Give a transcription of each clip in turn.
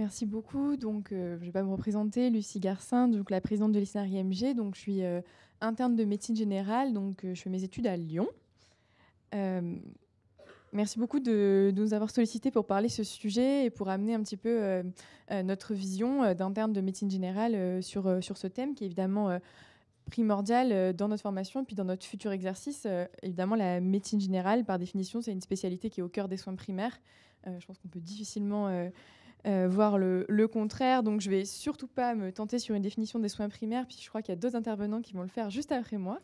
Merci beaucoup. Donc, euh, je vais pas me représenter, Lucie Garcin, donc la présidente de l'ISNAR mg Donc, je suis euh, interne de médecine générale, donc euh, je fais mes études à Lyon. merci beaucoup de, nous avoir sollicité pour parler ce sujet et pour amener un petit peu notre vision d'interne de médecine générale sur, sur ce thème qui est évidemment primordial dans notre formation et puis dans notre futur exercice. évidemment, la médecine générale, par définition, c'est une spécialité qui est au cœur des soins primaires. je pense qu'on peut difficilement euh, voir le, contraire. Donc, je vais surtout pas me tenter sur une définition des soins primaires, puis je crois qu'il y a deux intervenants qui vont le faire juste après moi,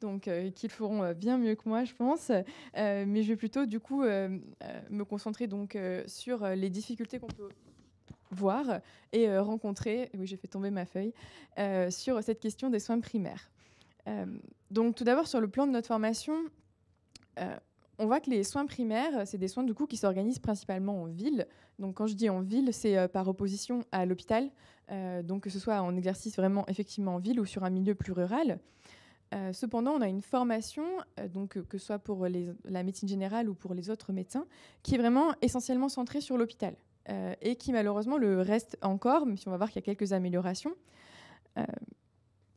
donc le euh, qu'ils feront euh, bien mieux que moi, je pense. mais je vais plutôt, du coup, me concentrer donc sur les difficultés qu'on peut voir et rencontrer. Oui, j'ai fait tomber ma feuille sur cette question des soins primaires. donc, tout d'abord, sur le plan de notre formation on voit que les soins primaires, euh, c'est des soins du coup qui s'organisent principalement en ville. Donc quand je dis en ville, c'est euh, par opposition à l'hôpital, euh, donc que ce soit en exercice vraiment effectivement en ville ou sur un milieu plus rural. cependant, on a une formation, donc que ce soit pour la médecine générale ou pour les autres médecins, qui est vraiment essentiellement centrée sur l'hôpital et qui malheureusement le reste encore, même si on va voir qu'il y a quelques améliorations.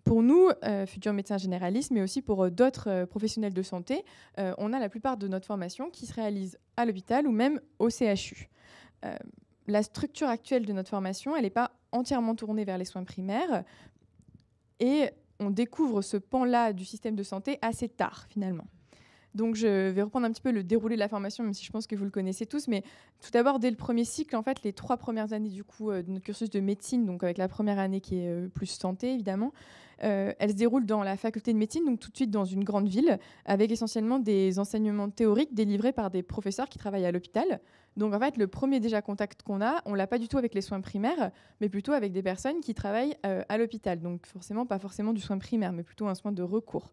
Pour nous, euh, futurs médecins généralistes, mais aussi pour euh, d'autres euh, professionnels de santé, on a la plupart de notre formation qui se réalise à l'hôpital ou même au CHU. la structure actuelle de notre formation, elle n'est pas entièrement tournée vers les soins primaires et on découvre ce pan-là du système de santé assez tard finalement. Donc je vais reprendre un petit peu le déroulé de la formation, même si je pense que vous le connaissez tous. Mais tout d'abord, dès le premier cycle, en fait, les trois premières années du coup euh, de notre cursus de médecine, donc avec la première année qui est euh, plus santé évidemment, euh, elle se déroule dans la faculté de médecine, donc tout de suite dans une grande ville, avec essentiellement des enseignements théoriques délivrés par des professeurs qui travaillent à l'hôpital. Donc en fait, le premier déjà contact qu'on a, on l'a pas du tout avec les soins primaires, mais plutôt avec des personnes qui travaillent euh, à l'hôpital. Donc forcément, pas forcément du soin primaire, mais plutôt un soin de recours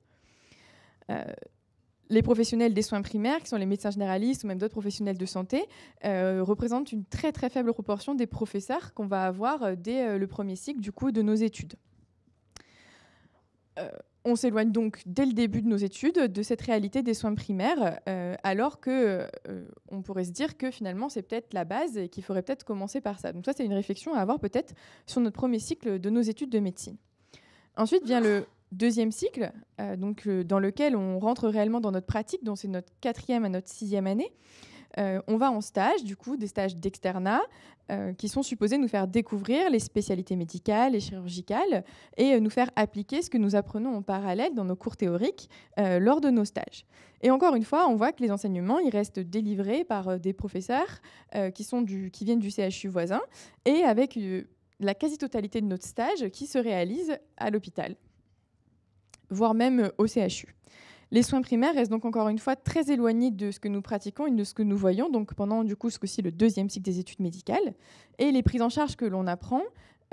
les professionnels des soins primaires, qui sont les médecins généralistes ou même d'autres professionnels de santé, euh, représentent une très très faible proportion des professeurs qu'on va avoir euh, dès euh, le premier cycle du coup de nos études. on s'éloigne donc dès le début de nos études de cette réalité des soins primaires, alors que on pourrait se dire que finalement c'est peut-être la base et qu'il faudrait peut-être commencer par ça. Donc ça c'est une réflexion à avoir peut-être sur notre premier cycle de nos études de médecine. Ensuite vient le deuxième cycle, euh, donc, euh, dans lequel on rentre réellement dans notre pratique, dont c'est notre quatrième à notre sixième année. Euh, on va en stage, du coup, des stages d'externat qui sont supposés nous faire découvrir les spécialités médicales et chirurgicales et nous faire appliquer ce que nous apprenons en parallèle dans nos cours théoriques lors de nos stages. Et encore une fois, on voit que les enseignements, ils restent délivrés par des professeurs qui, sont du, qui viennent du CHU voisin et avec la quasi-totalité de notre stage qui se réalise à l'hôpital voire même au euh, CHU. Les soins primaires restent donc encore une fois très éloignés de ce que nous pratiquons et de ce que nous voyons, donc pendant du coup ce aussi le deuxième cycle des études médicales. Et les prises en charge que l'on apprend,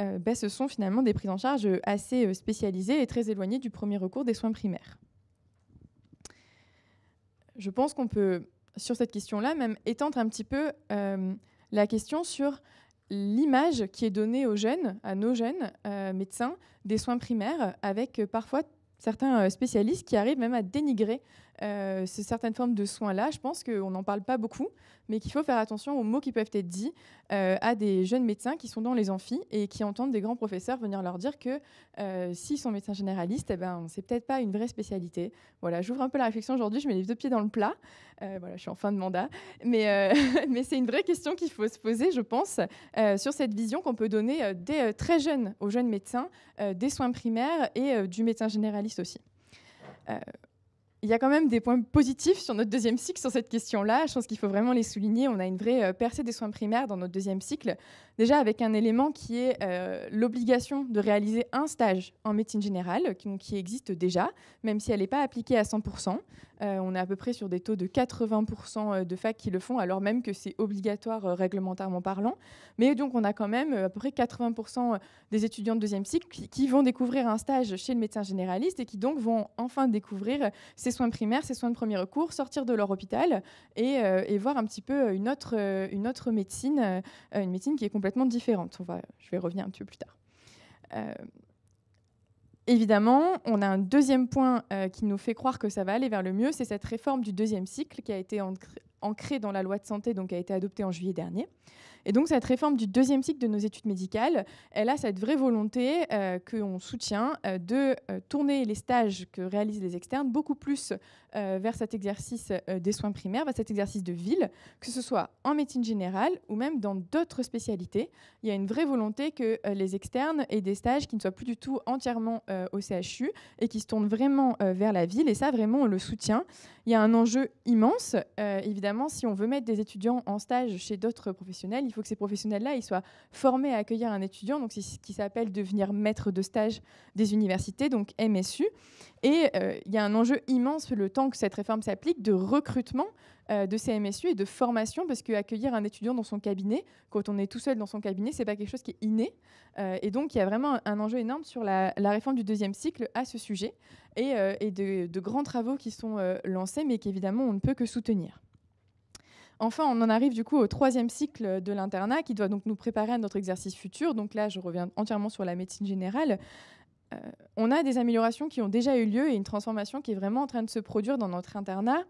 euh, ben, ce sont finalement des prises en charge assez euh, spécialisées et très éloignées du premier recours des soins primaires. Je pense qu'on peut, sur cette question-là, même étendre un petit peu la question sur l'image qui est donnée aux jeunes, à nos jeunes médecins, des soins primaires, avec parfois certains euh, spécialistes qui arrivent même à dénigrer euh, certaines formes de soins-là, je pense qu'on n'en parle pas beaucoup, mais qu'il faut faire attention aux mots qui peuvent être dits euh, à des jeunes médecins qui sont dans les amphis et qui entendent des grands professeurs venir leur dire que euh, s'ils sont médecins généralistes, eh ben, c'est peut-être pas une vraie spécialité. Voilà, j'ouvre un peu la réflexion aujourd'hui, je mets les deux pieds dans le plat. Euh, voilà, je suis en fin de mandat, mais, mais c'est une vraie question qu'il faut se poser, je pense, sur cette vision qu'on peut donner dès très jeunes aux jeunes médecins des soins primaires et du médecin généraliste aussi il y a quand même des points positifs sur notre deuxième cycle sur cette question-là. Je pense qu'il faut vraiment les souligner. On a une vraie euh, percée des soins primaires dans notre deuxième cycle, déjà avec un élément qui est euh, l'obligation de réaliser un stage en médecine générale, qui, existe déjà, même si elle n'est pas appliquée à 100%. Euh, on est à peu près sur des taux de 80% de facs qui le font, alors même que c'est obligatoire réglementairement parlant. Mais donc on a quand même à peu près 80% des étudiants de deuxième cycle qui, qui vont découvrir un stage chez le médecin généraliste et qui donc vont enfin découvrir ces soins primaires, ces soins de premier recours, sortir de leur hôpital et, euh, voir un petit peu une autre, euh, médecine, euh, une médecine qui est complètement différente. je vais revenir un petit peu plus tard. évidemment, on a un deuxième point qui nous fait croire que ça va aller vers le mieux, c'est cette réforme du deuxième cycle qui a été ancrée dans la loi de santé, donc qui a été adoptée en juillet dernier. Et donc cette réforme du deuxième cycle de nos études médicales, elle a cette vraie volonté euh, qu'on soutient euh, de euh, tourner les stages que réalisent les externes beaucoup plus vers cet exercice des soins primaires, vers cet exercice de ville, que ce soit en médecine générale ou même dans d'autres spécialités. Il y a une vraie volonté que les externes aient des stages qui ne soient plus du tout entièrement au CHU et qui se tournent vraiment vers la ville. Et ça, vraiment, on le soutient. Il y a un enjeu immense. évidemment, si on veut mettre des étudiants en stage chez d'autres professionnels, il faut que ces professionnels-là, soient formés à accueillir un étudiant. Donc, ce qui s'appelle devenir maître de stage des universités, donc MSU. Et euh, il y a un enjeu immense, le temps que cette réforme s'applique, de recrutement euh, de ces MSU et de formation, parce qu'accueillir un étudiant dans son cabinet, quand on est tout seul dans son cabinet, c'est pas quelque chose qui est inné. Euh, et donc, il y a vraiment un enjeu énorme sur la, réforme du deuxième cycle à ce sujet et, de, grands travaux qui sont lancés, mais qu'évidemment, on ne peut que soutenir. Enfin, on en arrive du coup au troisième cycle de l'internat qui doit donc nous préparer à notre exercice futur. Donc là, je reviens entièrement sur la médecine générale. Euh, on a des améliorations qui ont déjà eu lieu et une transformation qui est vraiment en train de se produire dans notre internat.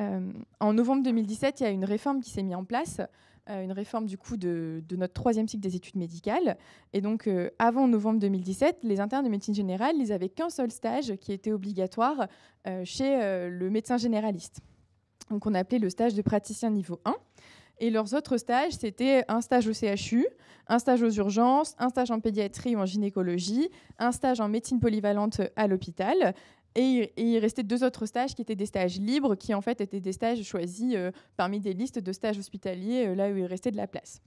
Euh, en novembre 2017, il y a une réforme qui s'est mise en place, euh, une réforme du coup de, notre troisième cycle des études médicales. Et donc, avant novembre 2017, les internes de médecine générale, ils n'avaient qu'un seul stage qui était obligatoire chez le médecin généraliste qu'on appelait le stage de praticien niveau 1. Et leurs autres stages, c'était un stage au CHU, un stage aux urgences, un stage en pédiatrie ou en gynécologie, un stage en médecine polyvalente à l'hôpital. Et, il restait deux autres stages qui étaient des stages libres, qui en fait étaient des stages choisis euh, parmi des listes de stages hospitaliers, euh, là où il restait de la place.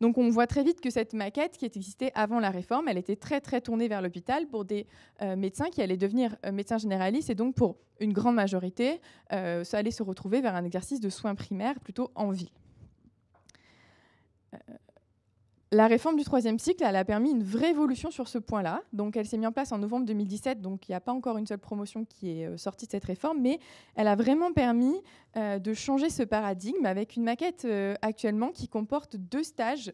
Donc on voit très vite que cette maquette qui existait avant la réforme, elle était très très tournée vers l'hôpital pour des euh, médecins qui allaient devenir euh, médecins généralistes et donc pour une grande majorité, euh, ça allait se retrouver vers un exercice de soins primaires plutôt en ville. La réforme du troisième cycle, a permis une vraie évolution sur ce point-là. Donc, elle s'est mise en place en novembre 2017, donc il n'y a pas encore une seule promotion qui est euh, sortie de cette réforme, mais elle a vraiment permis euh, de changer ce paradigme avec une maquette euh, actuellement qui comporte deux stages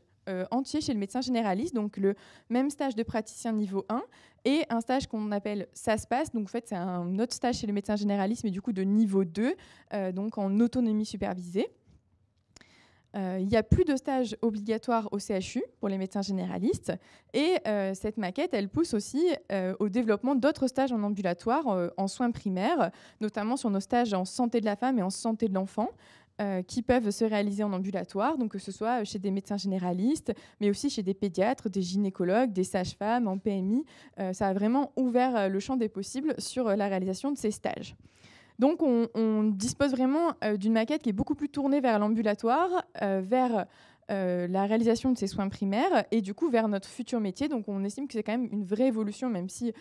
entiers chez le médecin généraliste, donc le même stage de praticien niveau 1 et un stage qu'on appelle ça se passe. Donc fait, c'est un autre stage chez le médecin généraliste, mais du coup de niveau 2, donc en autonomie supervisée. Euh, il n'y a plus de stages obligatoires au CHU pour les médecins généralistes. Et euh, cette maquette, elle pousse aussi euh, au développement d'autres stages en ambulatoire, en soins primaires, notamment sur nos stages en santé de la femme et en santé de l'enfant. qui peuvent se réaliser en ambulatoire, donc que ce soit chez des médecins généralistes, mais aussi chez des pédiatres, des gynécologues, des sages-femmes, en PMI. ça a vraiment ouvert le champ des possibles sur la réalisation de ces stages. Donc on, dispose vraiment euh, d'une maquette qui est beaucoup plus tournée vers l'ambulatoire, euh, vers euh, la réalisation de ces soins primaires et du coup vers notre futur métier. Donc on estime que c'est quand même une vraie évolution, même si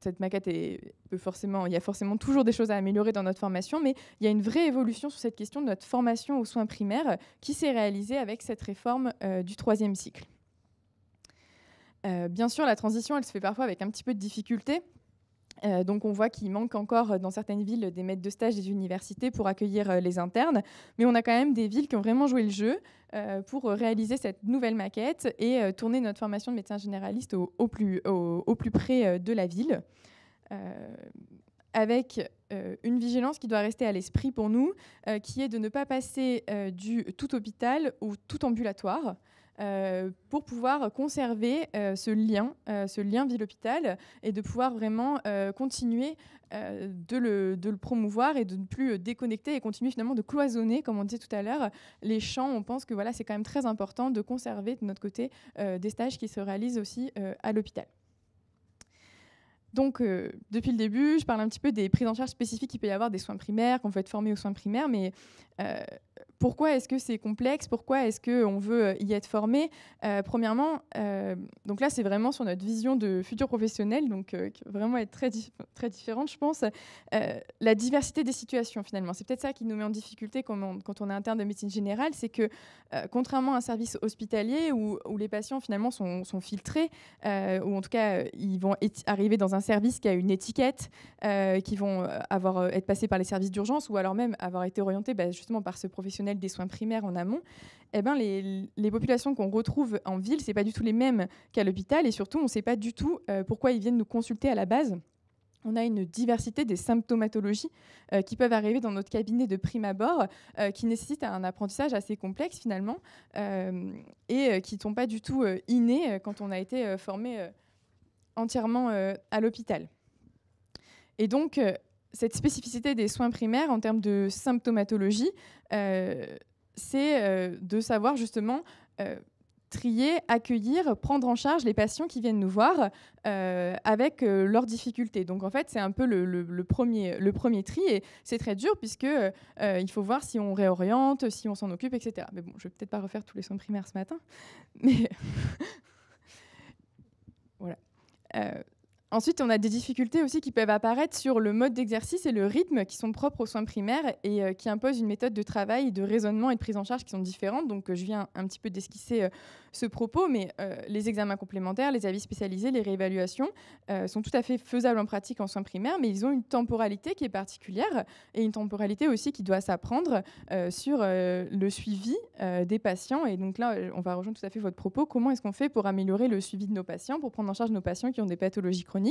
cette maquette est peut forcément, il y a forcément toujours des choses à améliorer dans notre formation, mais il y a une vraie évolution sur cette question de notre formation aux soins primaires qui s'est réalisée avec cette réforme du troisième cycle. bien sûr, la transition, elle se fait parfois avec un petit peu de difficulté. Euh, donc on voit qu'il manque encore euh, dans certaines villes des maîtres de stage des universités pour accueillir euh, les internes, mais on a quand même des villes qui ont vraiment joué le jeu pour réaliser cette nouvelle maquette et tourner notre formation de médecin généraliste au, plus, au plus, près de la ville. avec une vigilance qui doit rester à l'esprit pour nous, qui est de ne pas passer du tout hôpital au tout ambulatoire. Euh, pour pouvoir conserver euh, ce lien, euh, ce lien ville-hôpital, et de pouvoir vraiment continuer de le, promouvoir et de ne plus déconnecter et continuer finalement de cloisonner, comme on disait tout à l'heure, les champs. On pense que voilà, c'est quand même très important de conserver de notre côté des stages qui se réalisent aussi à l'hôpital. Donc, depuis le début, je parle un petit peu des prises en charge spécifiques qu'il peut y avoir des soins primaires, qu'on peut être formé aux soins primaires, mais pourquoi est-ce que c'est complexe Pourquoi est-ce qu'on veut euh, y être formé euh, Premièrement, euh, donc là, c'est vraiment sur notre vision de futur professionnel, donc vraiment être très, très différente, je pense. la diversité des situations, finalement. C'est peut-être ça qui nous met en difficulté quand on, est interne de médecine générale, c'est que, contrairement à un service hospitalier où, les patients, finalement, sont, filtrés, ou en tout cas, ils vont arriver dans un service qui a une étiquette, qui vont avoir, être passés par les services d'urgence, ou alors même avoir été orientés bah, justement par ce professionnel des soins primaires en amont, eh ben les, populations qu'on retrouve en ville, c'est pas du tout les mêmes qu'à l'hôpital, et surtout, on ne sait pas du tout euh, pourquoi ils viennent nous consulter à la base. On a une diversité des symptomatologies euh, qui peuvent arriver dans notre cabinet de prime abord, euh, qui nécessitent un apprentissage assez complexe finalement, et qui ne sont pas du tout innés quand on a été formé entièrement à l'hôpital. Et donc, cette spécificité des soins primaires en termes de symptomatologie, euh, c'est euh, de savoir justement euh, trier, accueillir, prendre en charge les patients qui viennent nous voir avec leurs difficultés. Donc en fait, c'est un peu le, premier, le premier tri et c'est très dur puisque il faut voir si on réoriente, si on s'en occupe, etc. Mais bon, je vais peut-être pas refaire tous les soins primaires ce matin, mais voilà. Ensuite, on a des difficultés aussi qui peuvent apparaître sur le mode d'exercice et le rythme qui sont propres aux soins primaires et euh, qui imposent une méthode de travail, de raisonnement et de prise en charge qui sont différentes. Donc, euh, je viens un petit peu d'esquisser euh, ce propos, mais les examens complémentaires, les avis spécialisés, les réévaluations sont tout à fait faisables en pratique en soins primaires, mais ils ont une temporalité qui est particulière et une temporalité aussi qui doit s'apprendre sur le suivi des patients. Et donc là, on va rejoindre tout à fait votre propos. Comment est-ce qu'on fait pour améliorer le suivi de nos patients, pour prendre en charge nos patients qui ont des pathologies chroniques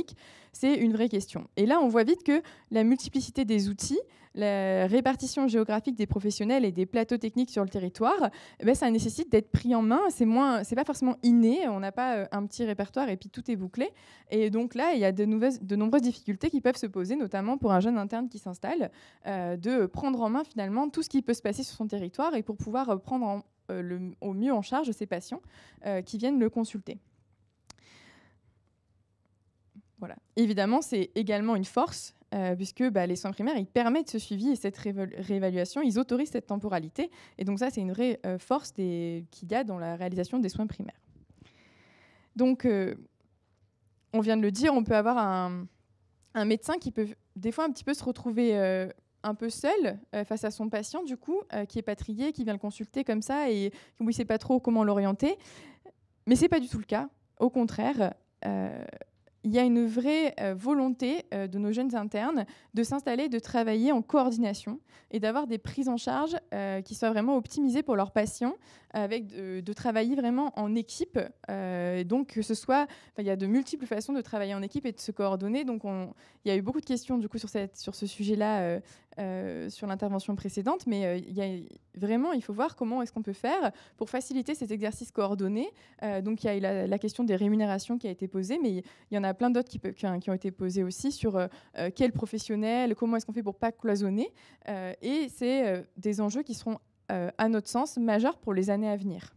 c'est une vraie question. Et là, on voit vite que la multiplicité des outils, la répartition géographique des professionnels et des plateaux techniques sur le territoire, eh ben, ça nécessite d'être pris en main. C'est moins, c'est pas forcément inné. On n'a pas euh, un petit répertoire et puis tout est bouclé. Et donc là, il y a de, nombreuses difficultés qui peuvent se poser, notamment pour un jeune interne qui s'installe, euh, de prendre en main finalement tout ce qui peut se passer sur son territoire et pour pouvoir euh, prendre au mieux en charge ses patients qui viennent le consulter. Évidemment, c'est également une force, euh, puisque bah, les soins primaires, ils permettent ce suivi et cette réévaluation, ils autorisent cette temporalité. Et donc ça, c'est une vraie euh, force qu'il y a dans la réalisation des soins primaires. Donc, euh, on vient de le dire, on peut avoir un, médecin qui peut des fois un petit peu se retrouver un peu seul face à son patient, du coup, qui est patrié, qui vient le consulter comme ça et qui ne sait pas trop comment l'orienter. Mais c'est pas du tout le cas. Au contraire, il y a une vraie euh, volonté euh, de nos jeunes internes de s'installer, de travailler en coordination et d'avoir des prises en charge euh, qui soient vraiment optimisées pour leurs patients avec de, travailler vraiment en équipe. Euh, donc que ce soit, il y a de multiples façons de travailler en équipe et de se coordonner. Donc il y a eu beaucoup de questions du coup sur, cette, sur ce sujet-là, euh, euh, sur l'intervention précédente, mais vraiment il faut voir comment est-ce qu'on peut faire pour faciliter cet exercice coordonné. donc il y a la, question des rémunérations qui a été posée, mais il y, en a plein d'autres qui, hein, ont été posées aussi sur quel professionnel, comment est-ce qu'on fait pour pas cloisonner. et c'est des enjeux qui seront euh, à notre sens, majeur pour les années à venir.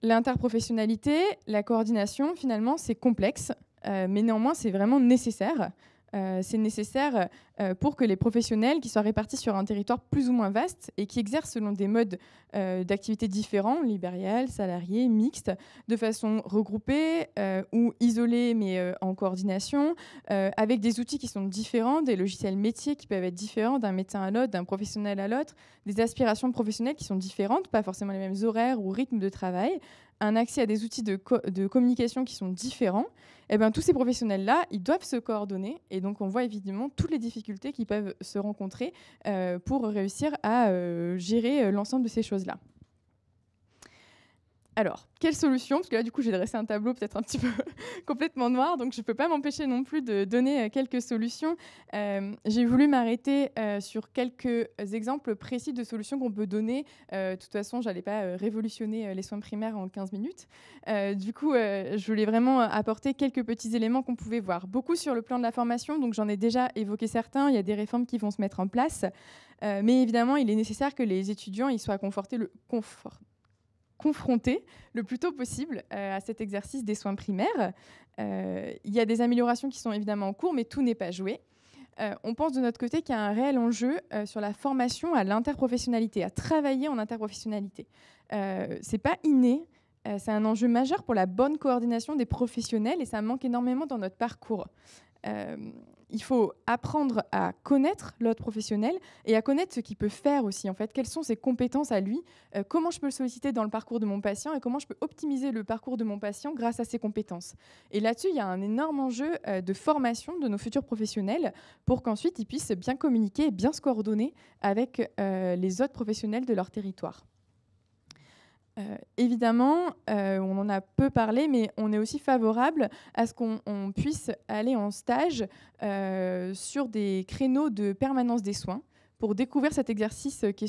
L'interprofessionnalité, la coordination, finalement, c'est complexe, euh, mais néanmoins, c'est vraiment nécessaire euh, c'est nécessaire euh, pour que les professionnels qui soient répartis sur un territoire plus ou moins vaste et qui exercent selon des modes euh, d'activité différents, libériels, salariés, mixtes, de façon regroupée ou isolée mais en coordination, avec des outils qui sont différents, des logiciels métiers qui peuvent être différents d'un médecin à l'autre, d'un professionnel à l'autre, des aspirations professionnelles qui sont différentes, pas forcément les mêmes horaires ou rythmes de travail, un accès à des outils de, communication qui sont différents, eh ben, tous ces professionnels-là, ils doivent se coordonner. Et donc, on voit évidemment toutes les difficultés qui peuvent se rencontrer euh, pour réussir à euh, gérer euh, l'ensemble de ces choses-là. Alors, quelles solutions Parce que là, du coup, j'ai dressé un tableau peut-être un petit peu complètement noir, donc je ne peux pas m'empêcher non plus de donner euh, quelques solutions. Euh, j'ai voulu m'arrêter euh, sur quelques exemples précis de solutions qu'on peut donner. de toute façon, je n'allais pas révolutionner les soins primaires en 15 minutes. du coup, je voulais vraiment apporter quelques petits éléments qu'on pouvait voir. Beaucoup sur le plan de la formation, donc j'en ai déjà évoqué certains. Il y a des réformes qui vont se mettre en place. mais évidemment, il est nécessaire que les étudiants ils soient confortés le confort confrontés le plus tôt possible euh, à cet exercice des soins primaires. Euh, il y a des améliorations qui sont évidemment en cours, mais tout n'est pas joué. Euh, on pense de notre côté qu'il y a un réel enjeu sur la formation à l'interprofessionnalité, à travailler en interprofessionnalité. Ce c'est pas inné, c'est un enjeu majeur pour la bonne coordination des professionnels et ça manque énormément dans notre parcours il faut apprendre à connaître l'autre professionnel et à connaître ce qu'il peut faire aussi. En fait, quelles sont ses compétences à lui euh, Comment je peux le solliciter dans le parcours de mon patient et comment je peux optimiser le parcours de mon patient grâce à ses compétences Et là-dessus, il y a un énorme enjeu euh, de formation de nos futurs professionnels pour qu'ensuite ils puissent bien communiquer et bien se coordonner avec euh, les autres professionnels de leur territoire. Euh, évidemment, euh, on en a peu parlé, mais on est aussi favorable à ce qu'on puisse aller en stage euh, sur des créneaux de permanence des soins. Pour découvrir cet exercice euh, qui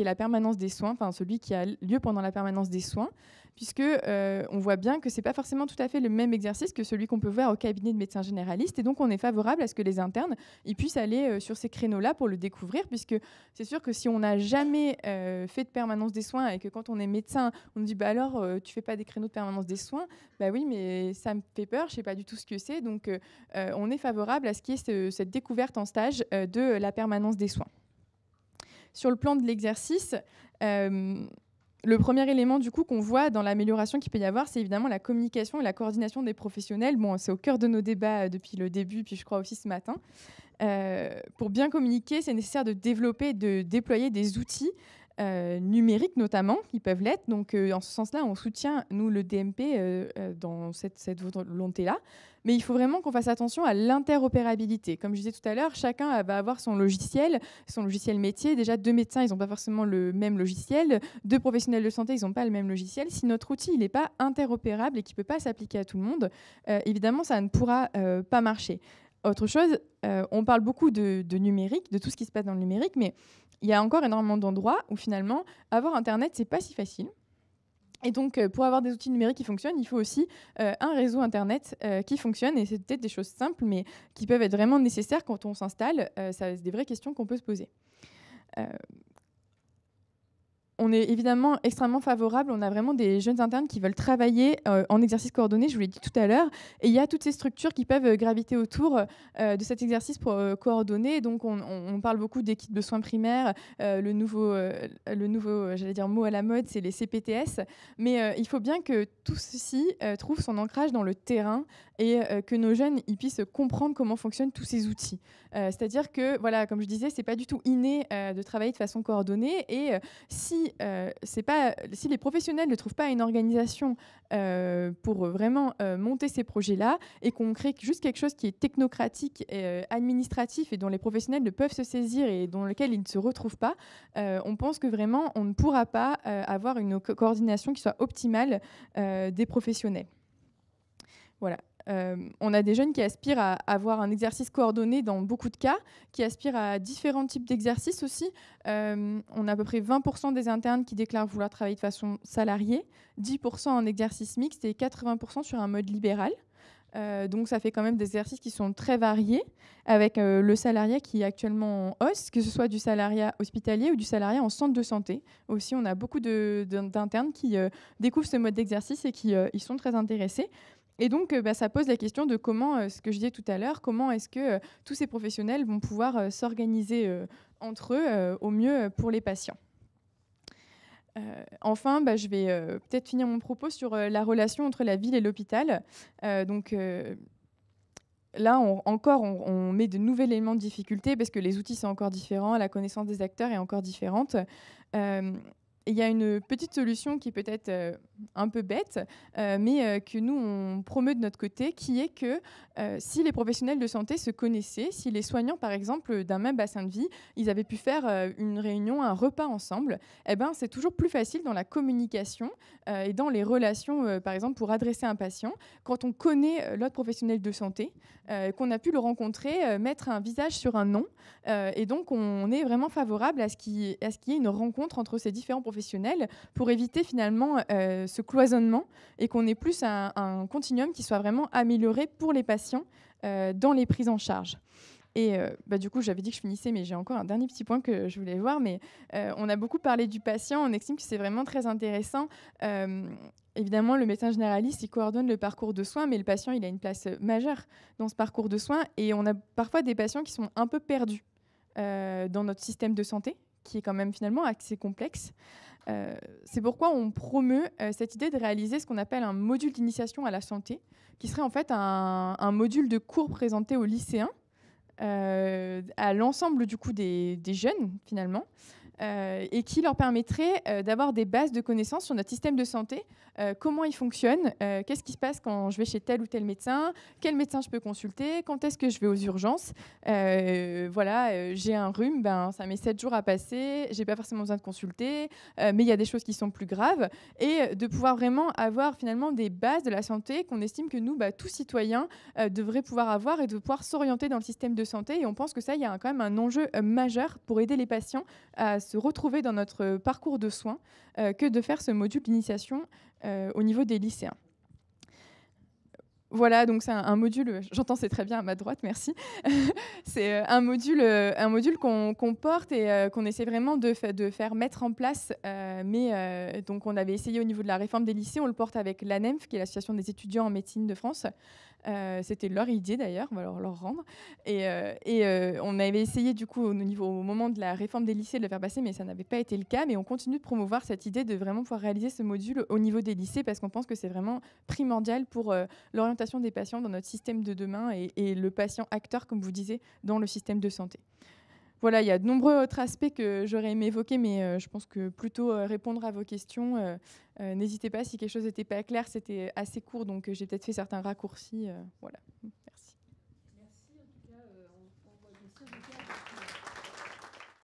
est, la permanence des soins, enfin celui qui a lieu pendant la permanence des soins, puisque euh, on voit bien que c'est pas forcément tout à fait le même exercice que celui qu'on peut voir au cabinet de médecins généralistes, et donc on est favorable à ce que les internes ils puissent aller euh, sur ces créneaux-là pour le découvrir, puisque c'est sûr que si on n'a jamais fait de permanence des soins et que quand on est médecin, on dit bah alors tu fais pas des créneaux de permanence des soins, bah oui mais ça me fait peur, je sais pas du tout ce que c'est, donc on est favorable à ce qu'il y ait cette découverte en stage de la permanence des soins. Sur le plan de l'exercice, euh, le premier élément du coup qu'on voit dans l'amélioration qu'il peut y avoir, c'est évidemment la communication et la coordination des professionnels. Bon, c'est au cœur de nos débats euh, depuis le début, puis je crois aussi ce matin. Euh, pour bien communiquer, c'est nécessaire de développer, de déployer des outils euh, numériques notamment, qui peuvent l'être. Donc euh, en ce sens-là, on soutient, nous, le DMP euh, dans cette, volonté-là. Mais il faut vraiment qu'on fasse attention à l'interopérabilité. Comme je disais tout à l'heure, chacun va avoir son logiciel, son logiciel métier. Déjà, deux médecins, ils n'ont pas forcément le même logiciel. Deux professionnels de santé, ils n'ont pas le même logiciel. Si notre outil n'est pas interopérable et qu'il ne peut pas s'appliquer à tout le monde, évidemment, ça ne pourra pas marcher. Autre chose, on parle beaucoup de numérique, de tout ce qui se passe dans le numérique, mais il y a encore énormément d'endroits où finalement, avoir Internet, c'est pas si facile. Et donc, euh, pour avoir des outils numériques qui fonctionnent, il faut aussi euh, un réseau Internet euh, qui fonctionne. Et c'est peut-être des choses simples, mais qui peuvent être vraiment nécessaires quand on s'installe. c'est des vraies questions qu'on peut se poser on est évidemment extrêmement favorable. On a vraiment des jeunes internes qui veulent travailler euh, en exercice coordonné, je vous l'ai dit tout à l'heure. Et il y a toutes ces structures qui peuvent euh, graviter autour euh, de cet exercice pour, coordonner, coordonné. Donc, on, parle beaucoup d'équipes de soins primaires. le nouveau, le nouveau j'allais dire, mot à la mode, c'est les CPTS. Mais il faut bien que tout ceci trouve son ancrage dans le terrain et euh, que nos jeunes ils puissent comprendre comment fonctionnent tous ces outils. Euh, c'est-à-dire que, voilà, comme je disais, c'est pas du tout inné euh, de travailler de façon coordonnée. Et si, c'est pas, si les professionnels ne trouvent pas une organisation pour vraiment monter ces projets-là et qu'on crée juste quelque chose qui est technocratique, et, administratif et dont les professionnels ne peuvent se saisir et dans lequel ils ne se retrouvent pas, on pense que vraiment on ne pourra pas avoir une coordination qui soit optimale des professionnels. Voilà, euh, on a des jeunes qui aspirent à avoir un exercice coordonné dans beaucoup de cas, qui aspirent à différents types d'exercices aussi. Euh, on a à peu près 20% des internes qui déclarent vouloir travailler de façon salariée, 10% en exercice mixte et 80% sur un mode libéral. Euh, donc ça fait quand même des exercices qui sont très variés, avec le salarié qui est actuellement en hausse, que ce soit du salariat hospitalier ou du salariat en centre de santé. Aussi, on a beaucoup d'internes qui découvrent ce mode d'exercice et qui y sont très intéressés. Et donc, euh, bah, ça pose la question de comment, euh, ce que je disais tout à l'heure, comment est-ce que euh, tous ces professionnels vont pouvoir s'organiser entre eux au mieux pour les patients. enfin, bah, je vais peut-être finir mon propos sur la relation entre la ville et l'hôpital. donc là, encore, on, on, met de nouveaux éléments de difficulté parce que les outils sont encore différents, la connaissance des acteurs est encore différente. Il y a une petite solution qui peut-être un peu bête, euh, mais euh, que nous, on promeut de notre côté, qui est que euh, si les professionnels de santé se connaissaient, si les soignants, par exemple, d'un même bassin de vie, ils avaient pu faire une réunion, un repas ensemble, eh ben, c'est toujours plus facile dans la communication et dans les relations, par exemple, pour adresser un patient, quand on connaît l'autre professionnel de santé, qu'on a pu le rencontrer, mettre un visage sur un nom, et donc on est vraiment favorable à ce qu'il y ait une rencontre entre ces différents professionnels pour éviter finalement ce cloisonnement et qu'on ait plus un, un, continuum qui soit vraiment amélioré pour les patients euh, dans les prises en charge. Et euh, bah, du coup, j'avais dit que je finissais, mais j'ai encore un dernier petit point que je voulais voir. Mais euh, on a beaucoup parlé du patient, on estime que c'est vraiment très intéressant. évidemment, le médecin généraliste, il coordonne le parcours de soins, mais le patient, il a une place majeure dans ce parcours de soins. Et on a parfois des patients qui sont un peu perdus dans notre système de santé, qui est quand même finalement assez complexe. Euh, c'est pourquoi on promeut euh, cette idée de réaliser ce qu'on appelle un module d'initiation à la santé, qui serait en fait un, module de cours présenté aux lycéens, euh, à l'ensemble du coup des jeunes finalement, euh, et qui leur permettrait euh, d'avoir des bases de connaissances sur notre système de santé, euh, comment il fonctionne, qu'est-ce qui se passe quand je vais chez tel ou tel médecin, quel médecin je peux consulter, quand est-ce que je vais aux urgences. voilà, j'ai un rhume, ben, ça met 7 jours à passer, j'ai pas forcément besoin de consulter, mais il y a des choses qui sont plus graves, et de pouvoir vraiment avoir finalement des bases de la santé qu'on estime que nous, bah, tous citoyens, devraient pouvoir avoir et de pouvoir s'orienter dans le système de santé. Et on pense que ça, il y a quand même un enjeu majeur pour aider les patients à se retrouver dans notre parcours de soins euh, que de faire ce module d'initiation euh, au niveau des lycéens. Voilà, donc c'est un, module, j'entends c'est très bien à ma droite, merci. c'est euh, un module, euh, un module qu'on comporte porte et euh, qu'on essaie vraiment de, faire mettre en place. mais donc on avait essayé au niveau de la réforme des lycées, on le porte avec l'ANEMF, qui est l'association des étudiants en médecine de France. C'était leur idée d'ailleurs, on va leur, rendre. Et, on avait essayé du coup au, niveau, au moment de la réforme des lycées de le faire passer, mais ça n'avait pas été le cas. Mais on continue de promouvoir cette idée de vraiment pouvoir réaliser ce module au niveau des lycées parce qu'on pense que c'est vraiment primordial pour l'orientation des patients dans notre système de demain et, le patient acteur, comme vous disiez, dans le système de santé. Voilà, il y a de nombreux autres aspects que j'aurais aimé évoquer, mais euh, je pense que plutôt euh, répondre à vos questions. Euh, n'hésitez pas si quelque chose n'était pas clair, c'était assez court, donc j'ai peut-être fait certains raccourcis. voilà.